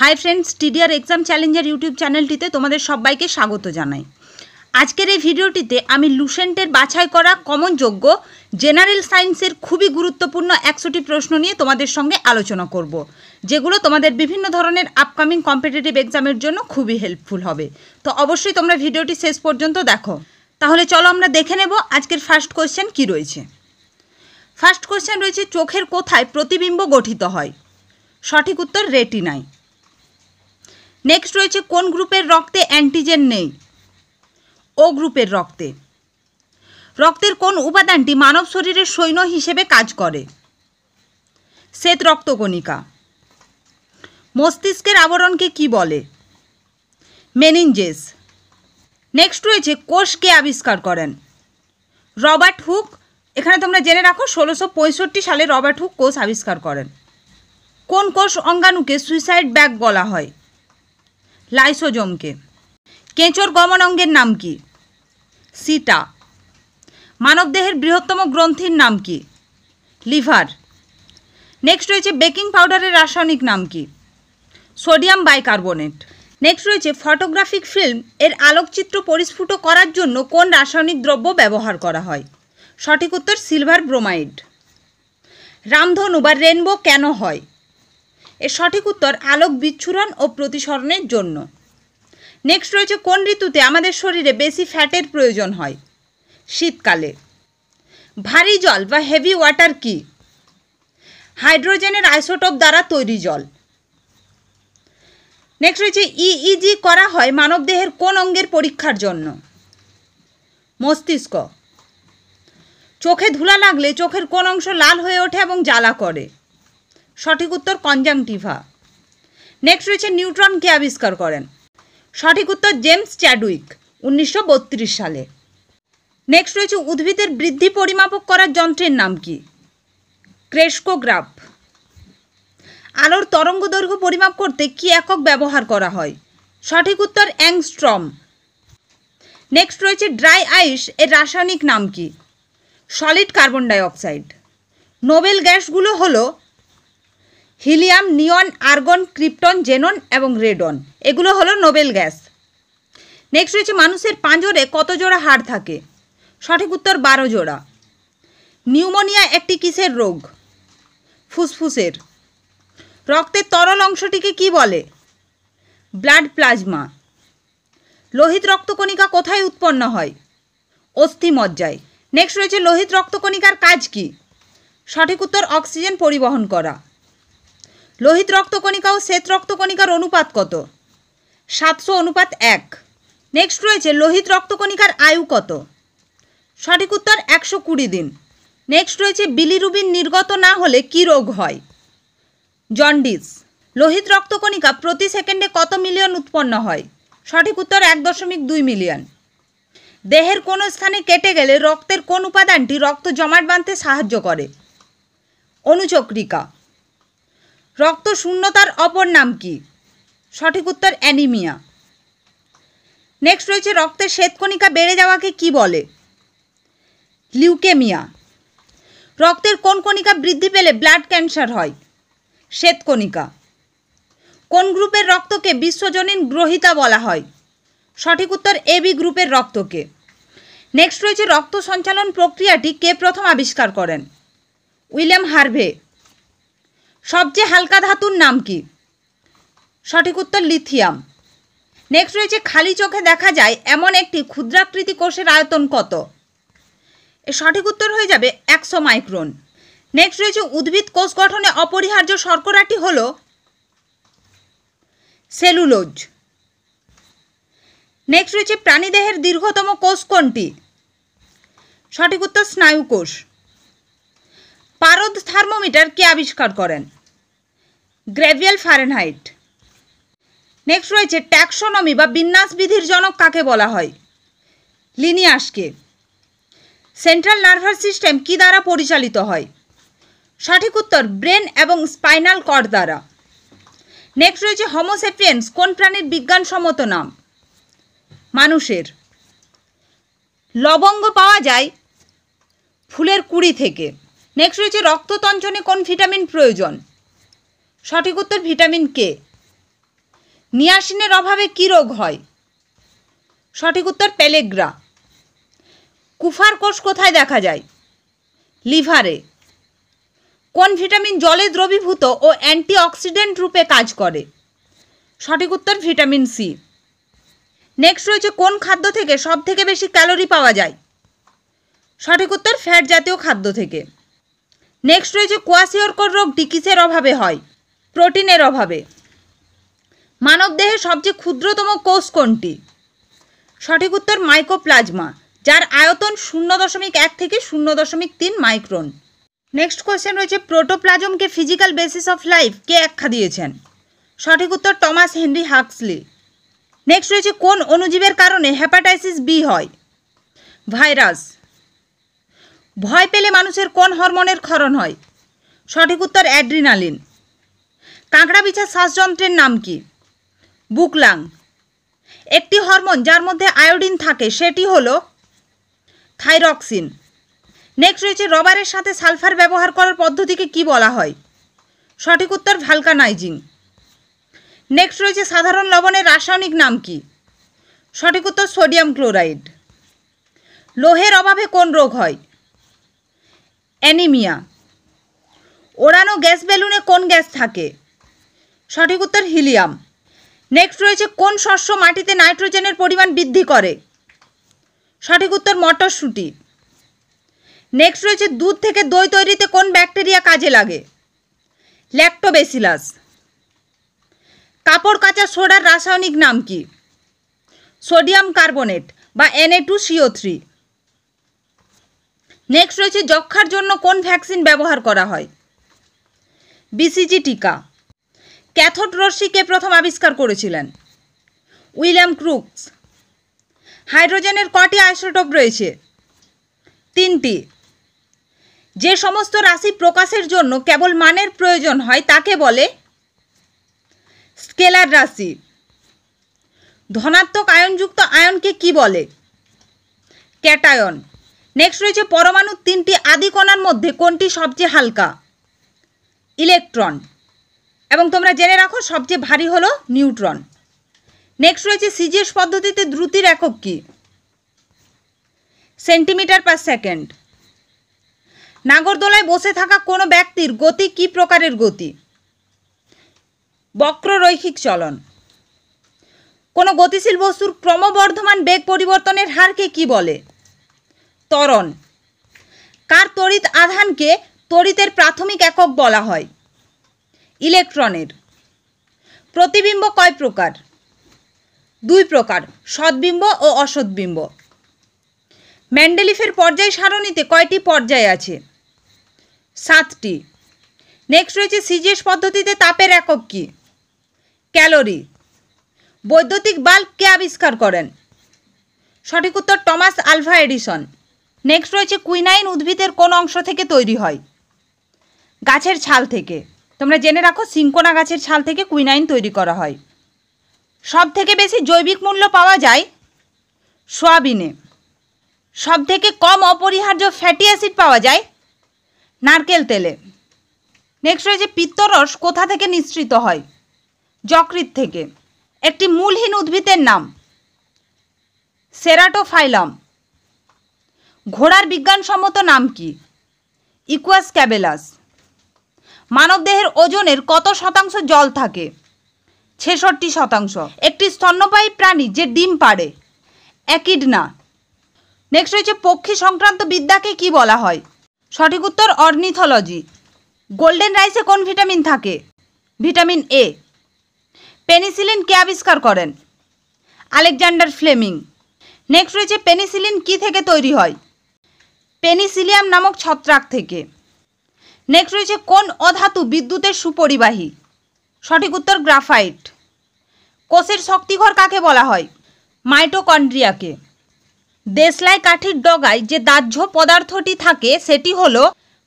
High friends TDR exam challenger YouTube চ্যানেলটিতে তোমাদের সবাইকে স্বাগত জানাই আজকের এই ভিডিওটিতে আমি লুসেন্টের বাছাই করা কমন যোগ্য জেনারেল সায়েন্সের খুবই গুরুত্বপূর্ণ একশোটি প্রশ্ন নিয়ে তোমাদের সঙ্গে আলোচনা করব। যেগুলো তোমাদের বিভিন্ন ধরনের আপকামিং কম্পিটিটিভ এক্সামের জন্য খুবই হেল্পফুল হবে তো অবশ্যই তোমরা ভিডিওটি শেষ পর্যন্ত দেখো তাহলে চলো আমরা দেখে নেব আজকের ফার্স্ট কোয়েশ্চেন কি রয়েছে ফার্স্ট কোয়েশ্চেন রয়েছে চোখের কোথায় প্রতিবিম্ব গঠিত হয় সঠিক উত্তর রেটিনায় নেক্সট রয়েছে কোন গ্রুপের রক্তে অ্যান্টিজেন নেই ও গ্রুপের রক্তে রক্তের কোন উপাদানটি মানব শরীরের সৈন্য হিসেবে কাজ করে শ্বেত রক্তকণিকা মস্তিষ্কের আবরণকে কি বলে মেনিঞ্জেস নেক্সট রয়েছে কোষ কে আবিষ্কার করেন রবার্ট হুক এখানে তোমরা জেনে রাখো ষোলোশো পঁয়ষট্টি সালে রবার্ট হুক কোষ আবিষ্কার করেন কোন কোষ অঙ্গাণুকে সুইসাইড ব্যাগ বলা হয় লাইসোজমকে কেঁচোর গমন অঙ্গের নাম কি সিটা মানবদেহের বৃহত্তম গ্রন্থির নাম কি লিভার নেক্সট রয়েছে বেকিং পাউডারের রাসায়নিক নাম কি সোডিয়াম বাইকার্বনেট নেক্সট রয়েছে ফটোগ্রাফিক ফিল্ম এর আলোকচিত্র পরিস্ফুট করার জন্য কোন রাসায়নিক দ্রব্য ব্যবহার করা হয় সঠিক উত্তর সিলভার ব্রোমাইড রামধনু বা রেনবো কেন হয় এর সঠিক উত্তর আলোক বিচ্ছুরণ ও প্রতিসরণের জন্য নেক্সট রয়েছে কোন ঋতুতে আমাদের শরীরে বেশি ফ্যাটের প্রয়োজন হয় শীতকালে ভারী জল বা হেভি ওয়াটার কি হাইড্রোজেনের আইসোটপ দ্বারা তৈরি জল নেক্সট রয়েছে ইইজি e e করা হয় মানবদেহের কোন অঙ্গের পরীক্ষার জন্য মস্তিষ্ক চোখে ধুলা লাগলে চোখের কোন অংশ লাল হয়ে ওঠে এবং জ্বালা করে সঠিক উত্তর কনজাংটিভা নেক্সট রয়েছে নিউট্রন কে আবিষ্কার করেন সঠিক উত্তর জেমস চ্যাডউইক উনিশশো সালে নেক্সট রয়েছে উদ্ভিদের বৃদ্ধি পরিমাপক করার যন্ত্রের নাম কি ক্রেস্কোগ্রাফ আলোর তরঙ্গ দৈর্ঘ্য পরিমাপ করতে কি একক ব্যবহার করা হয় সঠিক উত্তর অ্যাংস্ট্রম নেক্সট রয়েছে ড্রাই আইস এর রাসায়নিক নাম কি সলিড কার্বন ডাইঅক্সাইড নোবেল গ্যাসগুলো হলো helium neon argon krypton xenon এবং রেডন এগুলো হলো নোবেল গ্যাস নেক্সট রয়েছে মানুষের পাঁজরে কত জোড়া হাড় থাকে সঠিক উত্তর বারো জোড়া নিউমোনিয়া একটি কিসের রোগ ফুসফুসের রক্তের তরল অংশটিকে কি বলে ব্লাড প্লাজমা লোহিত রক্তকণিকা কোথায় উৎপন্ন হয় অস্থি মজ্জায় নেক্সট রয়েছে লোহিত রক্তকণিকার কাজ কি সঠিক উত্তর অক্সিজেন পরিবহন করা লোহিত রক্তকণিকা ও শ্বেত রক্তকণিকার অনুপাত কত সাতশো অনুপাত এক নেক্সট রয়েছে লোহিত রক্তকণিকার আয়ু কত সঠিক উত্তর একশো কুড়ি দিন নেক্সট রয়েছে বিলিরুবিন নির্গত না হলে কি রোগ হয় জন্ডিস লোহিত রক্তকণিকা প্রতি সেকেন্ডে কত মিলিয়ন উৎপন্ন হয় সঠিক উত্তর এক দশমিক দুই মিলিয়ন দেহের কোনো স্থানে কেটে গেলে রক্তের কোন উপাদানটি রক্ত জমাট বাঁধতে সাহায্য করে অনুচক্রিকা রক্ত শূন্যতার অপর নাম কি সঠিক উত্তর অ্যানিমিয়া নেক্সট রয়েছে রক্তের শ্বেতকণিকা বেড়ে যাওয়াকে কি বলে লিউকেমিয়া রক্তের কোন কণিকা বৃদ্ধি পেলে ব্লাড ক্যান্সার হয় শ্বেতকণিকা কোন গ্রুপের রক্তকে বিশ্বজনীন গ্রহিতা বলা হয় সঠিক উত্তর এবি গ্রুপের রক্তকে নেক্সট রয়েছে রক্ত সঞ্চালন প্রক্রিয়াটি কে প্রথম আবিষ্কার করেন উইলিয়াম হার্ভে সবচেয়ে হালকা ধাতুর নাম কি সঠিক উত্তর লিথিয়াম নেক্সট রয়েছে খালি চোখে দেখা যায় এমন একটি ক্ষুদ্রাকৃতি কোষের আয়তন কত এ সঠিক উত্তর হয়ে যাবে একশো মাইক্রন নেক্সট রয়েছে উদ্ভিদ কোষ গঠনে অপরিহার্য শর্করাটি হল সেলুলোজ নেক্সট রয়েছে প্রাণীদেহের দীর্ঘতম কোষ কোনটি সঠিক উত্তর স্নায়ু কোষ পারদ থার্মোমিটার কে আবিষ্কার করেন গ্রেভিয়াল ফারেনহাইট নেক্সট রয়েছে ট্যাক্সোনমি বা বিন্যাস বিধির জনক কাকে বলা হয় লিনিয়াসকে সেন্ট্রাল নার্ভাস সিস্টেম কি দ্বারা পরিচালিত হয় সঠিক উত্তর ব্রেন এবং স্পাইনাল কর্ড দ্বারা নেক্সট রয়েছে হোমোসেপিয়েন্স কোন প্রাণীর বিজ্ঞানসম্মত নাম মানুষের লবঙ্গ পাওয়া যায় ফুলের কুড়ি থেকে নেক্সট রয়েছে রক্ততঞ্চনে কোন ভিটামিন প্রয়োজন সঠিক উত্তর ভিটামিন কে নিয়াসিনের অভাবে কী রোগ হয় সঠিক উত্তর প্যালেগ্রা কুফার কোষ কোথায় দেখা যায় লিভারে কোন ভিটামিন জলে দ্রবীভূত ও অ্যান্টিঅক্সিডেন্ট রূপে কাজ করে সঠিক উত্তর ভিটামিন সি নেক্সট রয়েছে কোন খাদ্য থেকে সব থেকে বেশি ক্যালোরি পাওয়া যায় সঠিক উত্তর ফ্যাট জাতীয় খাদ্য থেকে নেক্সট রয়েছে কোয়াশিয়র্কর রোগ ডিকিসের অভাবে হয় প্রোটিনের অভাবে মানবদেহের সবচেয়ে ক্ষুদ্রতম কোষ কোনটি সঠিক উত্তর মাইকোপ্লাজমা যার আয়তন শূন্য দশমিক এক থেকে শূন্য দশমিক তিন মাইক্রন নেক্সট কোয়েশ্চেন রয়েছে প্রোটোপ্লাজমকে ফিজিক্যাল বেসিস অফ লাইফ কে একখা দিয়েছেন সঠিক উত্তর টমাস হেনরি হাক্সলি নেক্সট রয়েছে কোন অণুজীবের কারণে হ্যাপাটাইসিস বি হয় ভাইরাস ভয় পেলে মানুষের কোন হরমোনের ক্ষরণ হয় সঠিক উত্তর অ্যাড্রিনালিন কাঁকড়া বিছা শ্বাসযন্ত্রের নাম কি বুকলাং একটি হরমোন যার মধ্যে আয়োডিন থাকে সেটি হল থাইরক্সিন নেক্সট রয়েছে রবারের সাথে সালফার ব্যবহার করার পদ্ধতিকে কি বলা হয় সঠিক উত্তর ভালকানাইজিং নেক্সট রয়েছে সাধারণ লবণের রাসায়নিক নাম কি সঠিক উত্তর সোডিয়াম ক্লোরাইড লোহের অভাবে কোন রোগ হয় অ্যানিমিয়া ওড়ানো গ্যাস বেলুনে কোন গ্যাস থাকে সঠিক উত্তর হিলিয়াম নেক্সট রয়েছে কোন শস্য মাটিতে নাইট্রোজেনের পরিমাণ বৃদ্ধি করে সঠিক উত্তর মটরশুঁটি নেক্সট রয়েছে দুধ থেকে দই তৈরিতে কোন ব্যাকটেরিয়া কাজে লাগে ল্যাক্টোবেসিলাস কাপড় কাঁচা সোডার রাসায়নিক নাম কি সোডিয়াম কার্বোনেট বা NA two CO three next রয়েছে যক্ষার জন্য কোন ভ্যাকসিন ব্যবহার করা হয় বিসিজি টিকা ক্যাথট রশ্মিকে প্রথম আবিষ্কার করেছিলেন উইলিয়াম ক্রুকস হাইড্রোজেনের কটি আইসোটোপ রয়েছে তিনটি যে সমস্ত রাশি প্রকাশের জন্য কেবল মানের প্রয়োজন হয় তাকে বলে স্কেলার রাশি ধনাত্মক আয়নযুক্ত আয়নকে কি বলে ক্যাটায়ন নেক্সট রয়েছে পরমাণুর তিনটি আদিকণার মধ্যে কোনটি সবচেয়ে হালকা ইলেকট্রন এবং তোমরা জেনে রাখো সবচেয়ে ভারী হলো নিউট্রন নেক্সট রয়েছে সিজিএস পদ্ধতিতে দ্রুতির একক কী সেন্টিমিটার পার সেকেন্ড নাগরদোলায় বসে থাকা কোনো ব্যক্তির গতি কি প্রকারের গতি বক্ররৈখিক চলন কোনো গতিশীল বস্তুর ক্রমবর্ধমান বেগ পরিবর্তনের হারকে কি বলে ত্বরণ কার তড়িৎ আধানকে তড়িতের প্রাথমিক একক বলা হয় ইলেকট্রনের প্রতিবিম্ব কয় প্রকার দুই প্রকার সদ্বিম্ব ও অসদ্বিম্ব ম্যান্ডেলিফের পর্যায় সারণীতে কয়টি পর্যায় আছে সাতটি নেক্সট রয়েছে সিজিএস পদ্ধতিতে তাপের একক কী ক্যালোরি বৈদ্যুতিক বাল্ব কে আবিষ্কার করেন সঠিক উত্তর টমাস আলভা এডিসন নেক্সট রয়েছে কুইনাইন উদ্ভিদের কোন অংশ থেকে তৈরি হয় গাছের ছাল থেকে তোমরা জেনে রাখো সিঙ্কোনা গাছের ছাল থেকে কুইনাইন তৈরি করা হয় সব থেকে বেশি জৈবিক মূল্য পাওয়া যায় সোয়াবিনে সব থেকে কম অপরিহার্য ফ্যাটি অ্যাসিড পাওয়া যায় নারকেল তেলে নেক্সট রয়েছে পিত্তরস কোথা থেকে নিঃসৃত হয় যকৃত থেকে একটি মূলহীন উদ্ভিদের নাম সেরাটোফাইলাম ঘোড়ার বিজ্ঞানসম্মত নাম কি ইকুয়াস ক্যাবেলাস মানবদেহের ওজনের কত শতাংশ জল থাকে ছেষট্টি শতাংশ একটি স্তন্যপায়ী প্রাণী যে ডিম পাড়ে অ্যাকিডনা নেক্সট রয়েছে পক্ষী সংক্রান্ত বিদ্যাকে কি বলা হয় সঠিক উত্তর অর্নিথোলজি গোল্ডেন রাইসে কোন ভিটামিন থাকে ভিটামিন এ পেনিসিলিন কে আবিষ্কার করেন আলেকজান্ডার ফ্লেমিং নেক্সট রয়েছে পেনিসিলিন কি থেকে তৈরি হয় পেনিসিলিয়াম নামক ছত্রাক থেকে নেক্সট রয়েছে কোন অধাতু বিদ্যুতের সুপরিবাহী সঠিক উত্তর গ্রাফাইট কোষের শক্তিঘর কাকে বলা হয় মাইটোকন্ড্রিয়াকে দেশলাই কাঠির ডগায় যে দাহ্য পদার্থটি থাকে সেটি হল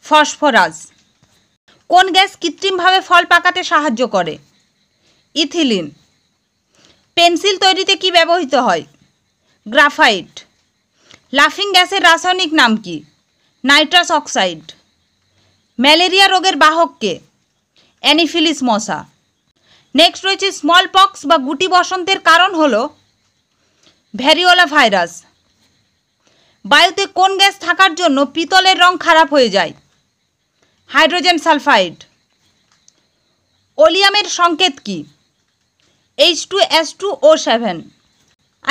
ফসফরাস কোন গ্যাস কৃত্রিমভাবে ফল পাকাতে সাহায্য করে ইথিলিন পেন্সিল তৈরিতে কি ব্যবহৃত হয় গ্রাফাইট লাফিং গ্যাসের রাসায়নিক নাম কি নাইট্রাস অক্সাইড ম্যালেরিয়া রোগের বাহককে অ্যানিফিলিস মশা নেক্সট রয়েছে স্মল পক্স বা গুটি বসন্তের কারণ হল ভ্যারিওলা ভাইরাস বায়ুতে কোন গ্যাস থাকার জন্য পিতলের রং খারাপ হয়ে যায় হাইড্রোজেন সালফাইড ওলিয়ামের সংকেত কি H two S two O seven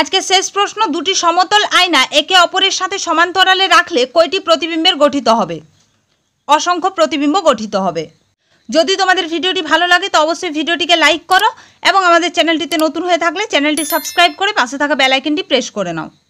আজকে শেষ প্রশ্ন দুটি সমতল আয়না একে অপরের সাথে সমান্তরালে রাখলে কয়টি প্রতিবিম্বের গঠিত হবে অসংখ্য প্রতিবিম্ব গঠিত হবে যদি তোমাদের ভিডিওটি ভালো লাগে তো অবশ্যই ভিডিওটিকে লাইক করো এবং আমাদের চ্যানেলটিতে নতুন হয়ে থাকলে চ্যানেলটি সাবস্ক্রাইব করে পাশে থাকা বেলাইকনটি প্রেস করে নাও